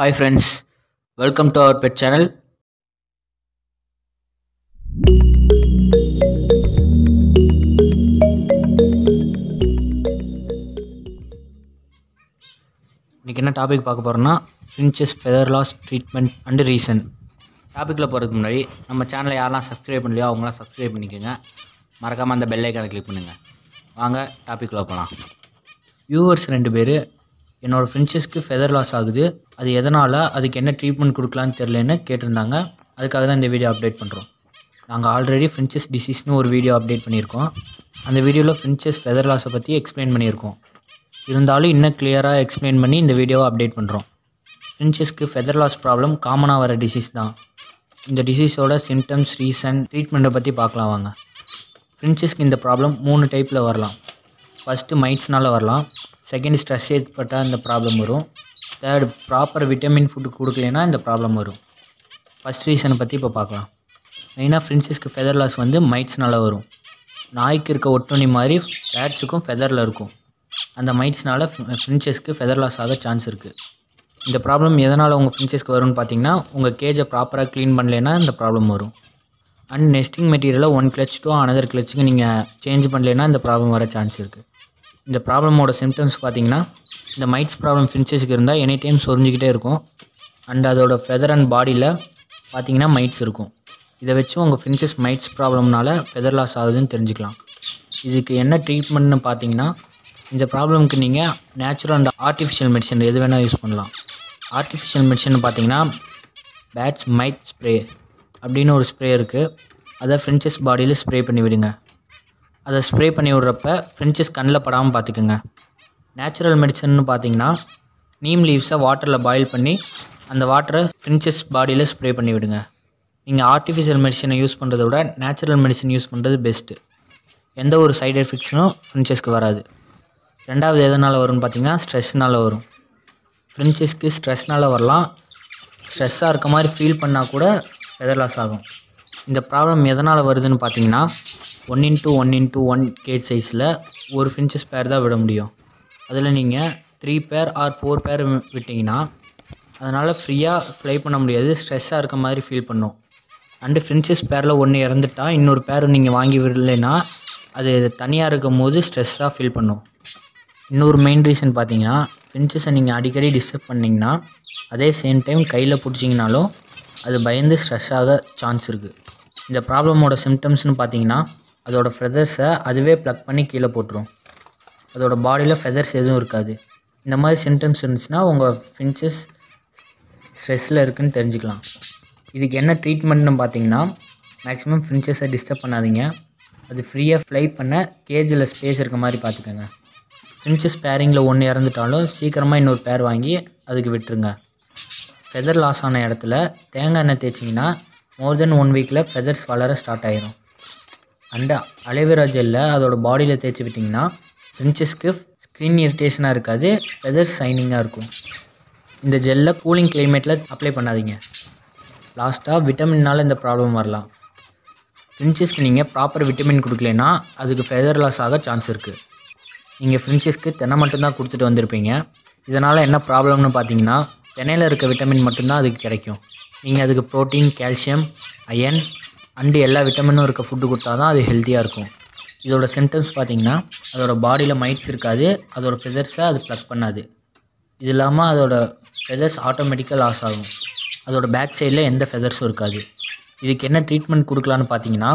hi friends welcome to our pet channel இன்றைக்கி என்ன topic பார்க்க போகிறோன்னா finches feather loss treatment and reason டாப்பிக்கில் போகிறதுக்கு முன்னாடி நம்ம சேனலை யாரெல்லாம் சப்ஸ்கிரைப் பண்ணலையோ அவங்களாம் சப்ஸ்கிரைப் பண்ணிக்கோங்க மறக்காமல் அந்த பெல்லைக்கான கிளிக் பண்ணுங்கள் வாங்க டாப்பிக்கில் போகலாம் வியூவர்ஸ் ரெண்டு பேர் என்னோடய ஃப்ரெண்ட்ஸஸ்க்கு ஃபெதர் லாஸ் ஆகுது அது எதனால் அதுக்கு என்ன ட்ரீட்மெண்ட் கொடுக்கலான்னு தெரிலன்னு கேட்டிருந்தாங்க அதுக்காக தான் இந்த வீடியோ அப்டேட் பண்ணுறோம் நாங்கள் ஆல்ரெடி ஃப்ரின்ச்சஸ் டிசீஸ்னு ஒரு வீடியோ அப்டேட் பண்ணியிருக்கோம் அந்த வீடியோவில் ஃப்ரின்ச்சஸ் ஃபெதர் லாஸை பற்றி எக்ஸ்பிளைன் பண்ணியிருக்கோம் இருந்தாலும் இன்னும் கிளியராக எக்ஸ்பிளைன் பண்ணி இந்த வீடியோவை அப்டேட் பண்ணுறோம் ஃப்ரின்ச்சஸ்க்கு ஃபெதர் லாஸ் ப்ராப்ளம் காமனாக வர டிசீஸ் தான் இந்த டிசீஸோட சிம்டம்ஸ் ரீசன் ட்ரீட்மெண்ட்டை பற்றி பார்க்கலாம் வாங்க ஃப்ரின்ச்சஸ்க்கு இந்த ப்ராப்ளம் மூணு டைப்பில் வரலாம் ஃபஸ்ட்டு மைட்ஸ்னால் வரலாம் செகண்ட் ஸ்ட்ரெஸ் ஏற்பட்டால் இந்த ப்ராப்ளம் வரும் தேர்ட் ப்ராப்பர் விட்டமின் ஃபுட்டு கொடுக்கலனா இந்த ப்ராப்ளம் வரும் ஃபஸ்ட் ரீசனை பற்றி இப்போ பார்க்கலாம் மெயினாக ஃப்ரின்சஸ்க்கு ஃபெதர் லாஸ் வந்து மைட்ஸ்னால வரும் நாய்க்கு இருக்க ஒட்டுணி மாதிரி ஃபேட்ஸுக்கும் ஃபெதரில் இருக்கும் அந்த மைட்ஸ்னால் ஃப்ரின்சஸ்க்கு ஃபெதர் லாஸ் ஆக சான்ஸ் இருக்குது இந்த ப்ராப்ளம் எதனால் உங்கள் ஃப்ரின்சஸ்க்கு வரும்னு பார்த்தீங்கன்னா உங்கள் கேஜை ப்ராப்பராக க்ளீன் பண்ணலைன்னா இந்த ப்ராப்ளம் வரும் அண்ட் நெஸ்டிங் மெட்டீரியலை ஒன் கிளச் டூ அனதர் கிளச்சுக்கு நீங்கள் சேஞ்ச் பண்ணலைன்னா இந்த ப்ராப்ளம் வர சான்ஸ் இருக்குது இந்த ப்ராப்ளமோட சிம்டம்ஸ் பார்த்தீங்கன்னா இந்த மைட்ஸ் ப்ராப்ளம் ஃபின்சஸ்க்கு இருந்தால் எனி டைம் சொரிஞ்சிக்கிட்டே இருக்கும் அண்ட் அதோட ஃபெதர் அண்ட் பாடியில் பார்த்தீங்கன்னா மைட்ஸ் இருக்கும் இதை வச்சு உங்கள் ஃபின்சஸ் மைட்ஸ் ப்ராப்ளம்னால ஃபெதர் லாஸ் ஆகுதுன்னு தெரிஞ்சுக்கலாம் இதுக்கு என்ன ட்ரீட்மெண்ட்னு பார்த்தீங்கன்னா இந்த ப்ராப்ளம்க்கு நீங்கள் நேச்சுரல் அண்ட் ஆர்டிஃபிஷியல் மெடிசன் எது வேணால் யூஸ் பண்ணலாம் ஆர்டிஃபிஷியல் மெடிசன் பார்த்தீங்கன்னா பேட்ஸ் மைட் ஸ்ப்ரே அப்படின்னு ஒரு ஸ்ப்ரே இருக்குது அதை ஃப்ரென்ச்சஸ் பாடியில் ஸ்ப்ரே பண்ணி விடுங்க அதை ஸ்ப்ரே பண்ணி விட்றப்ப ஃப்ரெஞ்சஸ் கண்ணில் படாமல் பார்த்துக்குங்க நேச்சுரல் மெடிசன்னு பார்த்தீங்கன்னா நீம் லீவ்ஸை வாட்டரில் பாயில் பண்ணி அந்த வாட்டரை ஃப்ரின்ச்சஸ் பாடியில் ஸ்ப்ரே பண்ணி விடுங்க நீங்கள் ஆர்டிஃபிஷியல் மெடிசனை யூஸ் பண்ணுறத விட நேச்சுரல் மெடிசன் யூஸ் பண்ணுறது பெஸ்ட்டு எந்த ஒரு சைடு எஃபெக்ட்ஸும் ஃப்ரின்ச்சஸ்க்கு வராது ரெண்டாவது எதனால் வரும்னு பார்த்தீங்கன்னா ஸ்ட்ரெஸ்னால் வரும் ஃப்ரின்ச்சஸ்க்கு ஸ்ட்ரெஸ்னால் வரலாம் ஸ்ட்ரெஸ்ஸாக இருக்க மாதிரி ஃபீல் பண்ணால் கூட வெதர் லாஸ் ஆகும் இந்த ப்ராப்ளம் எதனால் வருதுன்னு பார்த்தீங்கன்னா one into one into one cage சைஸில் ஒரு ஃபின்ச்சஸ் பேர் தான் விட முடியும் அதில் நீங்கள் த்ரீ பேர் ஆர் ஃபோர் பேர் விட்டிங்கன்னா அதனால் ஃப்ரீயாக ஃப்ளை பண்ண முடியாது ஸ்ட்ரெஸ்ஸாக இருக்க மாதிரி ஃபீல் பண்ணும் அண்டு ஃப்ரின்ச்சஸ் பேரில் ஒன்று இறந்துட்டால் இன்னொரு பேர் நீங்கள் வாங்கி விடலைன்னா அது தனியாக இருக்கும் போது ஸ்ட்ரெஸ்ஸாக ஃபீல் பண்ணும் இன்னொரு மெயின் ரீசன் பார்த்தீங்கன்னா ஃப்ரின்ச்சஸை நீங்கள் அடிக்கடி டிஸ்டர்ப் பண்ணிங்கன்னா அதே சேம் டைம் கையில் பிடிச்சிங்கனாலும் அது பயந்து ஸ்ட்ரெஸ் ஆக சான்ஸ் இருக்குது இந்த ப்ராப்ளமோட சிம்டம்ஸ்னு பார்த்தீங்கன்னா அதோடய ஃபெதர்ஸை அதுவே ப்ளக் பண்ணி கீழே போட்டுரும் அதோடய பாடியில் ஃபெதர்ஸ் எதுவும் இருக்காது இந்த மாதிரி சிம்டம்ஸ் இருந்துச்சுன்னா உங்கள் ஃபின்ச்சஸ் ஸ்ட்ரெஸ்ஸில் இருக்குதுன்னு தெரிஞ்சுக்கலாம் இதுக்கு என்ன ட்ரீட்மெண்ட்னு பார்த்தீங்கன்னா மேக்ஸிமம் ஃபின்ச்சஸை டிஸ்டர்ப் பண்ணாதீங்க அது ஃப்ரீயாக ஃப்ளை பண்ண கேஜில் ஸ்பேஸ் இருக்க மாதிரி பார்த்துக்கோங்க ஃபின்ச்சஸ் பேரிங்கில் ஒன்று இறந்துட்டாலும் சீக்கிரமாக இன்னொரு பேர் வாங்கி அதுக்கு விட்டுருங்க ஃபெதர் லாஸ் ஆன இடத்துல தேங்காய் எண்ணெய் தேய்ச்சிங்கன்னா மோர் தென் ஒன் வீக்கில் ஃபெதர்ஸ் வளர ஸ்டார்ட் ஆகிடும் அண்டு அலைவேரா ஜெல்லை அதோடய பாடியில் தேய்ச்சி விட்டிங்கன்னா ஃப்ரின்ச்சஸ்க்கு ஸ்க்ரீன் இரிட்டேஷனாக இருக்காது ஃபெதர்ஸ் சைனிங்காக இருக்கும் இந்த ஜெல்லில் கூலிங் கிளைமேட்டில் அப்ளை பண்ணாதீங்க லாஸ்ட்டாக விட்டமின்னால் இந்த ப்ராப்ளம் வரலாம் ஃப்ரின்ச்சஸ்க்கு நீங்கள் ப்ராப்பர் விட்டமின் கொடுக்கலனா அதுக்கு ஃபெதர் லாஸ் ஆக சான்ஸ் இருக்குது நீங்கள் ஃப்ரின்ச்சஸ்க்கு தென்னை மட்டும்தான் கொடுத்துட்டு வந்திருப்பீங்க இதனால் என்ன ப்ராப்ளம்னு பார்த்தீங்கன்னா வெண்ணையில் இருக்க விட்டமின் மட்டும்தான் அதுக்கு கிடைக்கும் நீங்கள் அதுக்கு ப்ரோட்டீன் கால்சியம் அயன் அண்டு எல்லா விட்டமினும் இருக்க ஃபுட்டு கொடுத்தா தான் அது ஹெல்த்தியாக இருக்கும் இதோட சிம்டம்ஸ் பார்த்தீங்கன்னா அதோடய பாடியில் மைட்ஸ் இருக்காது அதோடய ஃபெதர்ஸை அது ப்ளக் பண்ணாது இது இல்லாமல் அதோடய ஃபெதர்ஸ் ஆட்டோமேட்டிக்காக லாஸ் ஆகும் அதோட பேக் சைடில் எந்த ஃபெதர்ஸும் இருக்காது இதுக்கு என்ன ட்ரீட்மெண்ட் கொடுக்கலான்னு பார்த்தீங்கன்னா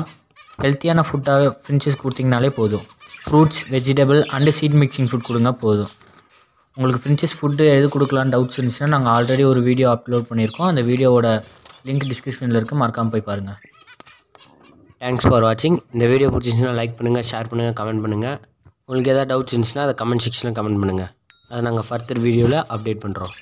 ஹெல்த்தியான ஃபுட்டாக ஃப்ரென்ச்சஸ் கொடுத்திங்கனாலே போதும் fruits vegetable and seed mixing food கொடுங்க போதும் உங்களுக்கு ஃப்ரெஞ்சஸ் ஃபுட்டு எது கொடுக்கலான்னு டவுட்ஸ் இருந்துச்சுன்னா நாங்கள் ஆல்ரெடி ஒரு வீடியோ அப்லோட் பண்ணியிருக்கோம் அந்த வீடியோவோட லிங்க் டிஸ்கிரிப்ஷனில் இருக்குது மறக்காமல் போய் பாருங்கள் தேங்க்ஸ் ஃபார் வாட்சிங் இந்த வீடியோ பிடிச்சிருந்துச்சுன்னா லைக் பண்ணுங்கள் ஷேர் பண்ணுங்கள் கமெண்ட் பண்ணுங்கள் உங்களுக்கு எதாவது டவுட்ஸ் இருந்துச்சுன்னா அதை கமெண்ட் செக்ஷனில் கமெண்ட் பண்ணுங்கள் அதை நாங்கள் ஃபர்தர் வீடியோவில் அப்டேட் பண்ணுறோம்